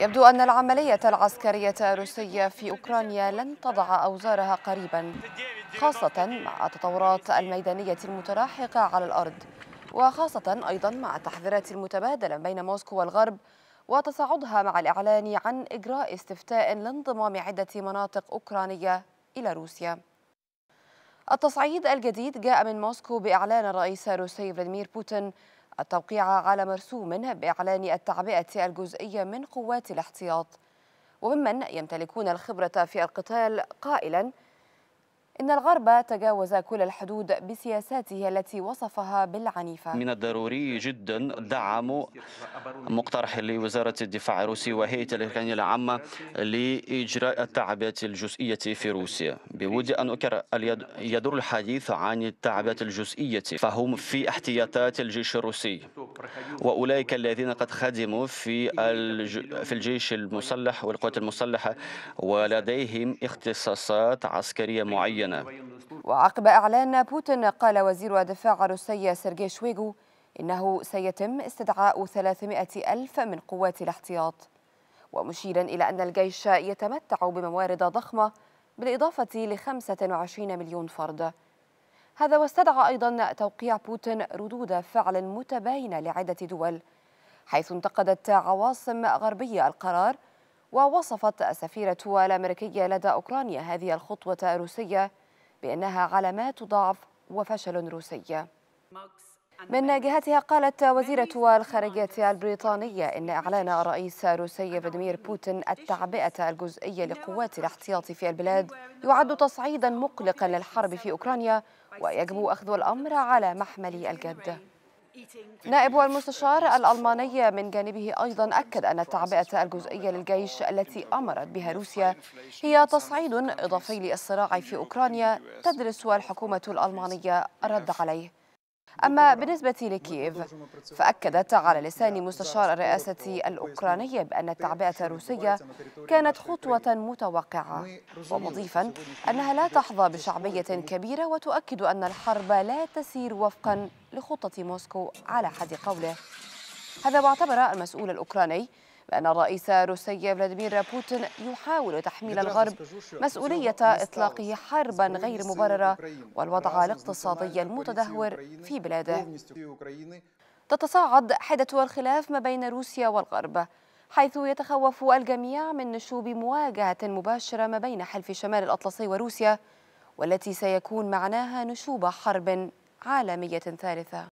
يبدو أن العملية العسكرية الروسية في أوكرانيا لن تضع أوزارها قريبا خاصة مع التطورات الميدانية المتلاحقة على الأرض وخاصة أيضا مع التحذيرات المتبادلة بين موسكو والغرب وتصاعدها مع الإعلان عن إجراء استفتاء لانضمام عدة مناطق أوكرانية إلى روسيا التصعيد الجديد جاء من موسكو بإعلان الرئيس الروسي فلاديمير بوتين التوقيع على مرسوم بإعلان التعبئة الجزئية من قوات الاحتياط وممن يمتلكون الخبرة في القتال قائلاً إن الغرب تجاوز كل الحدود بسياساته التي وصفها بالعنيفة من الضروري جدا دعم مقترح لوزارة الدفاع الروسي وهيئة الإركانية العامة لإجراء التعبئات الجزئية في روسيا بودي أن أكرر يدور الحديث عن التعبئات الجزئية فهم في احتياطات الجيش الروسي وأولئك الذين قد خدموا في في الجيش المسلح والقوات المسلحة ولديهم اختصاصات عسكرية معينة وعقب إعلان بوتين قال وزير الدفاع الروسي سيرجي شويغو إنه سيتم استدعاء 300 ألف من قوات الاحتياط ومشيرا إلى أن الجيش يتمتع بموارد ضخمة بالإضافة ل 25 مليون فرد هذا واستدعى أيضا توقيع بوتين ردود فعل متباينة لعدة دول حيث انتقدت عواصم غربية القرار ووصفت السفيرة الأمريكية لدى أوكرانيا هذه الخطوة الروسية بأنها علامات ضعف وفشل روسي من جهتها قالت وزيرة الخارجية البريطانية إن إعلان الرئيس الروسي فلاديمير بوتين التعبئة الجزئية لقوات الاحتياط في البلاد يعد تصعيدا مقلقا للحرب في أوكرانيا ويجب أخذ الأمر على محمل الجد نائب المستشار الألماني من جانبه أيضا أكد أن التعبئة الجزئية للجيش التي أمرت بها روسيا هي تصعيد إضافي للصراع في أوكرانيا تدرس الحكومة الألمانية الرد عليه أما بالنسبة لكييف فأكدت على لسان مستشار الرئاسة الأوكرانية بأن التعبئة الروسية كانت خطوة متوقعة ومضيفا أنها لا تحظى بشعبية كبيرة وتؤكد أن الحرب لا تسير وفقا لخطة موسكو على حد قوله هذا واعتبر المسؤول الأوكراني بأن الرئيس الروسي فلاديمير بوتين يحاول تحميل الغرب مسؤولية إطلاقه حربا غير مبررة والوضع الاقتصادي المتدهور في بلاده تتصاعد حدة الخلاف ما بين روسيا والغرب حيث يتخوف الجميع من نشوب مواجهة مباشرة ما بين حلف شمال الأطلسي وروسيا والتي سيكون معناها نشوب حرب عالمية ثالثة